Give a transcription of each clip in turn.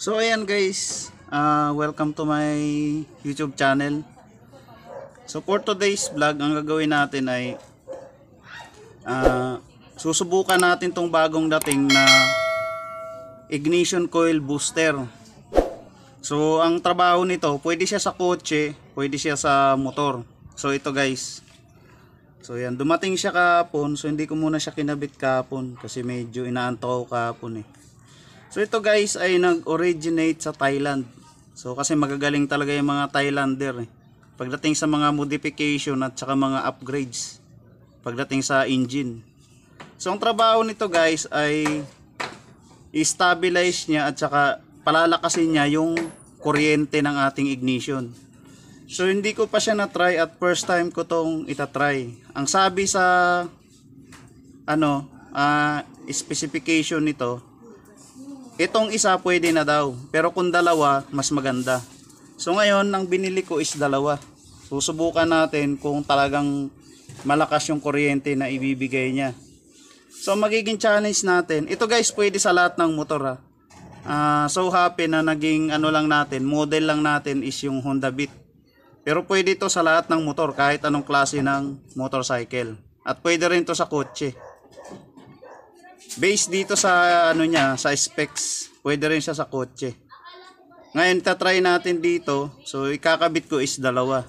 So ayan guys, uh, welcome to my YouTube channel. So for today's vlog, ang gagawin natin ay uh, susubukan natin tong bagong dating na ignition coil booster. So ang trabaho nito, pwede siya sa kotse, pwede siya sa motor. So ito guys. So ayan, dumating siya kahapon, so hindi ko muna siya kinabit kahapon kasi medyo inaantok kahapon eh. So ito guys ay nag-originate sa Thailand. So kasi magagaling talaga yung mga Thailander eh. Pagdating sa mga modification at saka mga upgrades. Pagdating sa engine. So ang trabaho nito guys ay i-stabilize niya at saka palalakasin niya yung kuryente ng ating ignition. So hindi ko pa siya na-try at first time ko tong itatry. Ang sabi sa ano, uh, specification nito Itong isa pwede na daw. Pero kung dalawa, mas maganda. So ngayon, ang binili ko is dalawa. Susubukan natin kung talagang malakas yung kuryente na ibibigay niya. So magiging challenge natin. Ito guys, pwede sa lahat ng motor ha. Uh, ah, so happy na naging ano lang natin, model lang natin is yung Honda Beat. Pero pwede ito sa lahat ng motor, kahit anong klase ng motorcycle. At pwede rin ito sa kotse. Based dito sa ano niya, sa specs, pwede rin siya sa kotse. Ngayon, tatry natin dito. So, ikakabit ko is dalawa.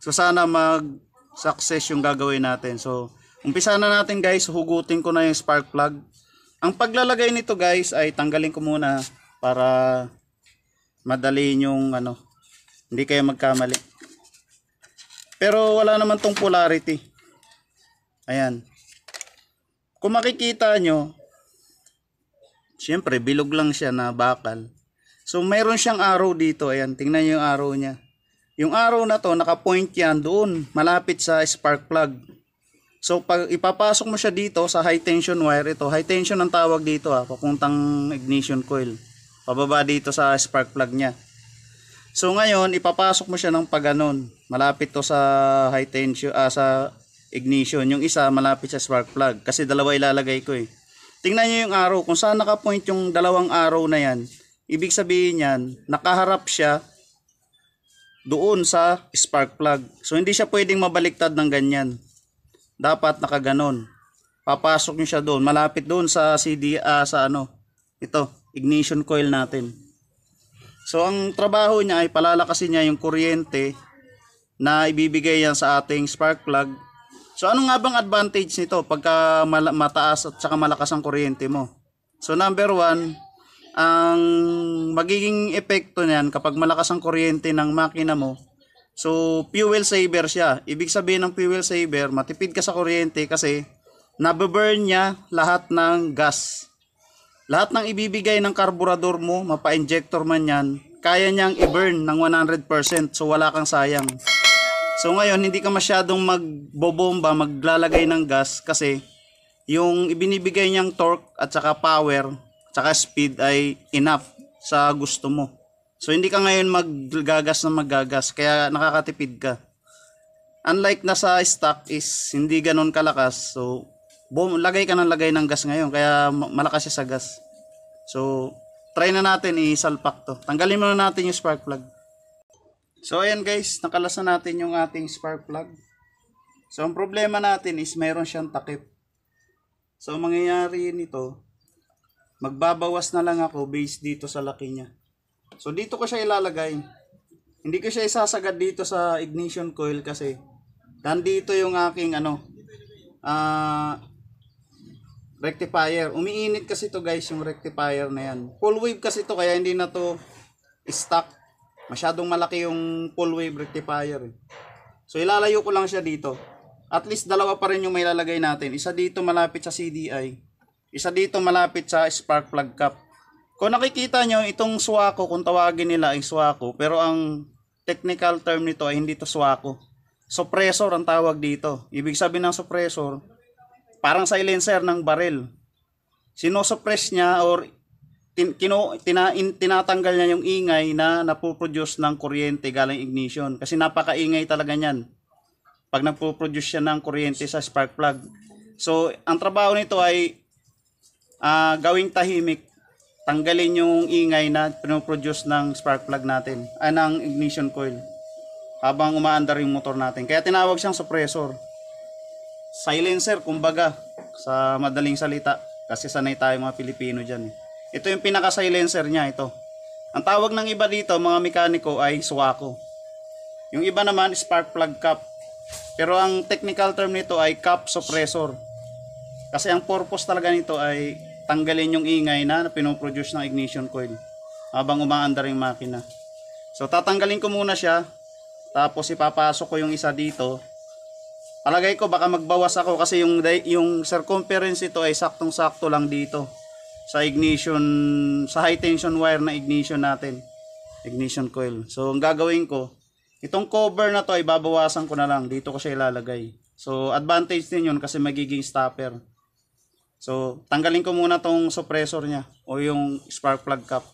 So, sana mag-success yung gagawin natin. So, umpisa na natin guys. Hugutin ko na yung spark plug. Ang paglalagay nito guys ay tanggalin ko muna para madali yung ano. Hindi kayo magkamali. Pero wala naman tong polarity. Ayan. Kung makikita nyo, syempre bilog lang siya na bakal. So mayroon siyang arrow dito. Ayan, tingnan nyo yung arrow niya. Yung arrow na to, naka point yan doon, malapit sa spark plug. So pag ipapasok mo siya dito sa high tension wire ito, high tension ang tawag dito ha, ah, papuntang ignition coil. Pababa dito sa spark plug niya. So ngayon, ipapasok mo siya ng pagganon. Malapit to sa high tension, ah, sa ignition. Yung isa malapit sa spark plug. Kasi dalawa ilalagay ko eh. Tingnan nyo yung arrow. Kung saan nakapoint yung dalawang arrow na yan, ibig sabihin yan, nakaharap siya doon sa spark plug. So hindi siya pwedeng mabaliktad ng ganyan. Dapat nakaganon. Papasok nyo siya doon. Malapit doon sa CD, uh, ah, sa ano, ito, ignition coil natin. So ang trabaho niya ay palalakasin niya yung kuryente na ibibigay yan sa ating spark plug So ano nga bang advantage nito pagka mataas at saka malakas ang kuryente mo? So number one, ang magiging epekto niyan kapag malakas ang kuryente ng makina mo, so fuel saver siya. Ibig sabihin ng fuel saver, matipid ka sa kuryente kasi nababurn niya lahat ng gas. Lahat ng ibibigay ng karburador mo, mapa-injector man yan, kaya niyang i-burn ng 100% so wala kang sayang. So ngayon, hindi ka masyadong magbobomba, maglalagay ng gas kasi yung ibinibigay niyang torque at saka power at saka speed ay enough sa gusto mo. So hindi ka ngayon maggagas na maggagas kaya nakakatipid ka. Unlike na sa stock is hindi ganoon kalakas. So boom, lagay ka ng lagay ng gas ngayon kaya malakas siya sa gas. So try na natin i-salpak to. Tanggalin muna natin yung spark plug. So ayan guys, nakalasan natin yung ating spark plug. So ang problema natin is mayroon siyang takip. So mangyayari nito, magbabawas na lang ako based dito sa laki niya. So dito ko siya ilalagay. Hindi ko siya isasagad dito sa ignition coil kasi nandito yung aking ano uh, rectifier. Umiinit kasi to guys yung rectifier na yan. Full wave kasi to kaya hindi na to stock Masyadong malaki yung full wave rectifier. Eh. So ilalayo ko lang siya dito. At least dalawa pa rin yung may lalagay natin. Isa dito malapit sa CDI. Isa dito malapit sa spark plug cap. Kung nakikita nyo, itong swako, kung tawagin nila ay swako, pero ang technical term nito ay hindi to swako. Suppressor ang tawag dito. Ibig sabihin ng suppressor, parang silencer ng barrel. Sinosuppress niya or tin, kino, tina, in, tinatanggal niya yung ingay na napoproduce ng kuryente galing ignition. Kasi napakaingay talaga niyan. Pag nagpo-produce siya ng kuryente sa spark plug. So, ang trabaho nito ay uh, gawing tahimik. Tanggalin yung ingay na pinoproduce ng spark plug natin. Ay, ah, ng ignition coil. Habang umaandar yung motor natin. Kaya tinawag siyang suppressor. Silencer, kumbaga. Sa madaling salita. Kasi sanay tayo mga Pilipino dyan eh. Ito yung pinaka-silencer niya, ito. Ang tawag ng iba dito, mga mekaniko, ay swako. Yung iba naman, spark plug cap. Pero ang technical term nito ay cap suppressor. Kasi ang purpose talaga nito ay tanggalin yung ingay na pinoproduce ng ignition coil habang umaandar yung makina. So tatanggalin ko muna siya tapos ipapasok ko yung isa dito. Palagay ko baka magbawas ako kasi yung yung circumference ito ay saktong-sakto lang dito sa ignition, sa high tension wire na ignition natin. Ignition coil. So, ang gagawin ko, itong cover na to ay babawasan ko na lang. Dito ko siya ilalagay. So, advantage din yun kasi magiging stopper. So, tanggalin ko muna tong suppressor niya o yung spark plug cap.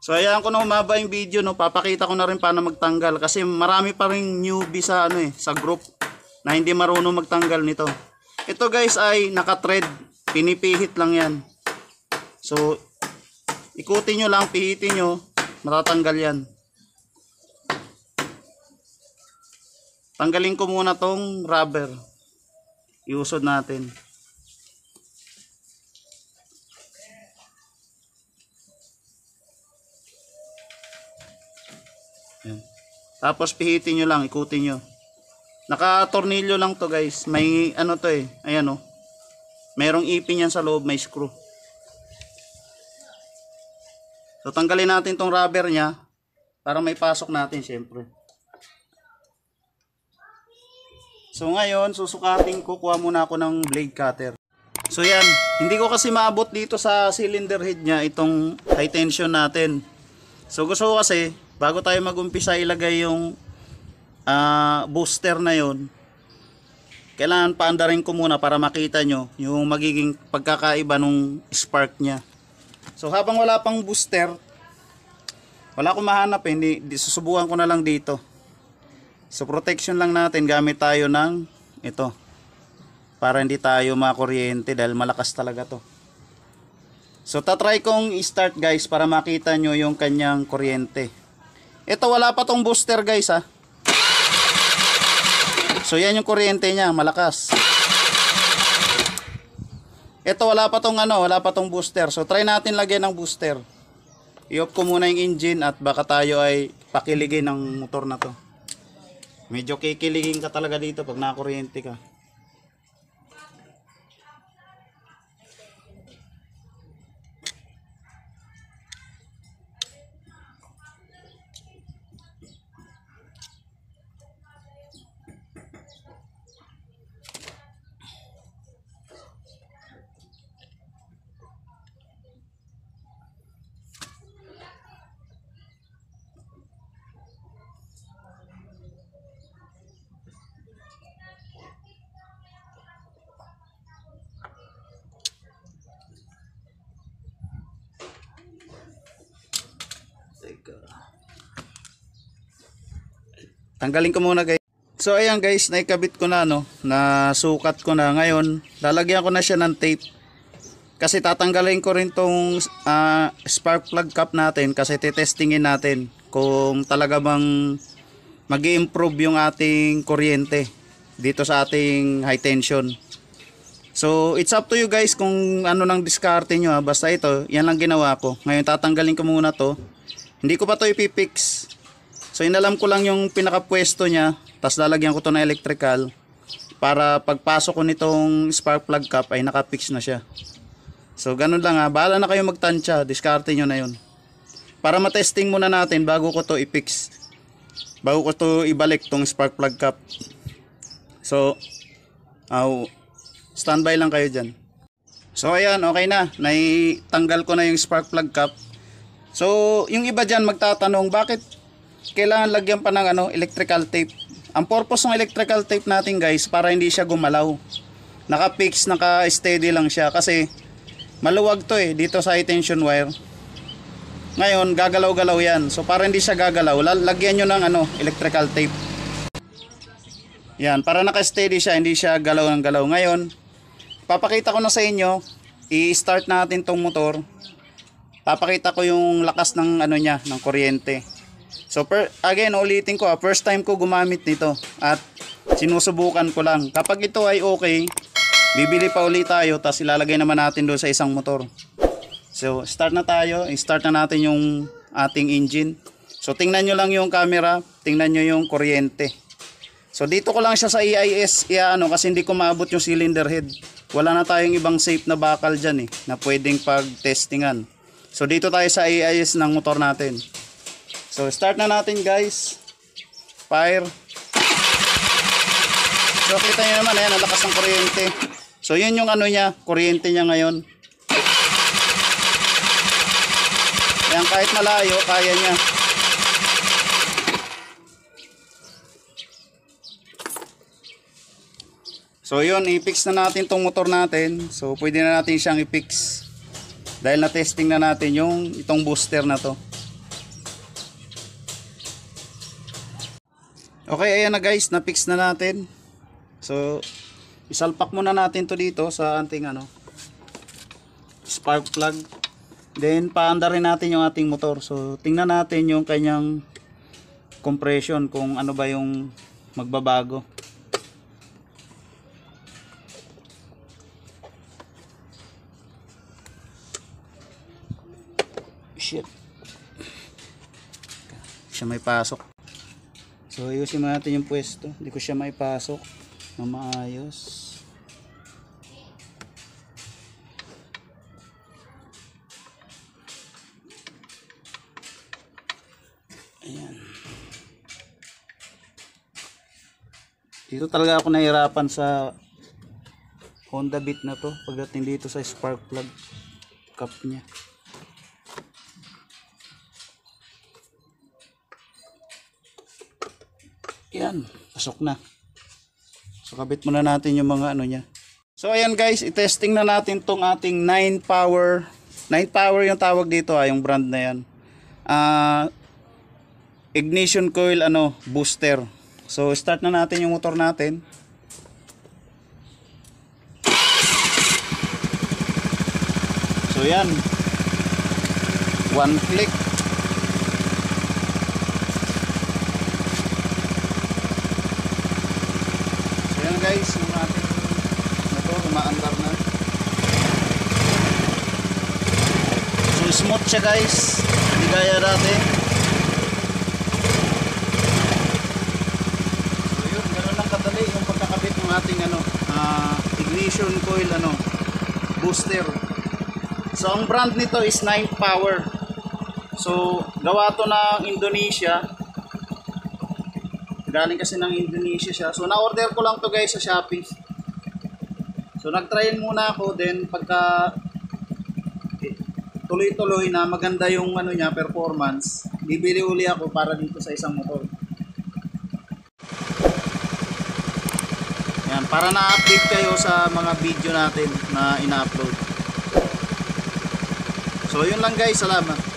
So, ayan ko na humaba yung video, no. Papakita ko na rin paano magtanggal kasi marami pa rin newbie sa ano eh, sa group na hindi marunong magtanggal nito. Ito guys ay naka-thread, pinipihit lang 'yan. So, ikutin nyo lang, pihitin nyo, matatanggal yan. Tanggalin ko muna tong rubber. Iusod natin. Yan. Tapos pihitin nyo lang, ikutin nyo. Naka-tornilyo lang to guys. May ano to eh. Ayan o. Oh. Merong ipin yan sa loob, may screw. So tanggalin natin itong rubber niya para may pasok natin syempre. So ngayon susukatin ko kuha muna ako ng blade cutter. So yan, hindi ko kasi maabot dito sa cylinder head niya itong high tension natin. So gusto ko kasi bago tayo magumpisa ilagay yung uh, booster na yon kailangan paandarin ko muna para makita nyo yung magiging pagkakaiba nung spark niya. So habang wala pang booster, wala akong mahanap eh, susubukan ko na lang dito. So protection lang natin gamit tayo ng ito. Para hindi tayo makuryente dahil malakas talaga to. So tatry kong i-start guys para makita nyo yung kanyang kuryente. Ito wala pa tong booster guys ha. Ah. So yan yung kuryente niya, malakas. Malakas. Ito wala pa tong ano, wala pa tong booster. So try natin lagyan ng booster. I-off ko muna yung engine at baka tayo ay pakiligin ng motor na to. Medyo kikiligin ka talaga dito pag nakuryente ka. tanggalin ko muna guys so ayan guys naikabit ko na no na sukat ko na ngayon lalagyan ko na siya ng tape kasi tatanggalin ko rin tong uh, spark plug cap natin kasi titestingin natin kung talaga bang mag improve yung ating kuryente dito sa ating high tension so it's up to you guys kung ano nang diskarte nyo ha basta ito yan lang ginawa ko ngayon tatanggalin ko muna to hindi ko pa to ipipix So inalam ko lang yung pinaka-pwesto niya, tapos lalagyan ko to na electrical para pagpasok ko nitong spark plug cap ay naka-fix na siya. So ganun lang ha, ah. bahala na kayo magtansya, diskarte nyo na yun. Para matesting muna natin bago ko to i-fix. Bago ko to ibalik tong spark plug cap. So, aw, standby lang kayo dyan. So ayan, okay na. Naitanggal ko na yung spark plug cap. So, yung iba dyan magtatanong, bakit kailangan lagyan pa ng ano, electrical tape. Ang purpose ng electrical tape natin guys, para hindi siya gumalaw. Naka-fix, naka-steady lang siya kasi maluwag to eh, dito sa tension wire. Ngayon, gagalaw-galaw yan. So para hindi siya gagalaw, lagyan nyo ng ano, electrical tape. Yan, para naka-steady siya, hindi siya galaw ng galaw. Ngayon, papakita ko na sa inyo, i-start natin tong motor. Papakita ko yung lakas ng ano niya, ng kuryente. So per, again, ulitin ko, ah, first time ko gumamit nito at sinusubukan ko lang. Kapag ito ay okay, bibili pa ulit tayo tapos ilalagay naman natin doon sa isang motor. So start na tayo, start na natin yung ating engine. So tingnan nyo lang yung camera, tingnan nyo yung kuryente. So dito ko lang siya sa EIS iaano kasi hindi ko maabot yung cylinder head. Wala na tayong ibang safe na bakal dyan eh na pwedeng pag-testingan. So dito tayo sa EIS ng motor natin. So start na natin guys. Fire. So kita niyo naman ayan, ang lakas ng kuryente. So yun yung ano niya, kuryente niya ngayon. Ayan, kahit malayo, kaya niya. So yun, i-fix na natin tong motor natin. So pwede na natin siyang i-fix. Dahil na-testing na natin yung itong booster na to. Okay, ayan na guys, na-fix na natin. So, isalpak muna natin to dito sa ating ano, spark plug. Then, paandarin natin yung ating motor. So, tingnan natin yung kanyang compression kung ano ba yung magbabago. Shit. Siya may pasok. So, ayusin mo natin yung pwesto. Hindi ko siya maipasok na maayos. Ayan. Dito talaga ako nahirapan sa Honda Beat na to. Pagdating dito sa spark plug cap niya. Ayan, pasok na. So kabit muna natin yung mga ano niya. So ayan guys, i-testing na natin tong ating 9 power. 9 power yung tawag dito ha, ah, yung brand na yan. Uh, ignition coil ano, booster. So start na natin yung motor natin. So yan. One click. guys yung ating ito ano umaandar na so smooth siya guys hindi gaya dati so yun ganun lang kadali yung pagkakabit ng ating ano uh, ignition coil ano booster so ang brand nito is 9 power so gawa to ng Indonesia Galing kasi ng Indonesia siya. So, na-order ko lang to guys sa Shopee. So, nag-tryin muna ako. Then, pagka eh, tuloy-tuloy na maganda yung ano niya, performance, bibili uli ako para dito sa isang motor. Yan, para na-update kayo sa mga video natin na ina-upload. So, yun lang guys. Salamat.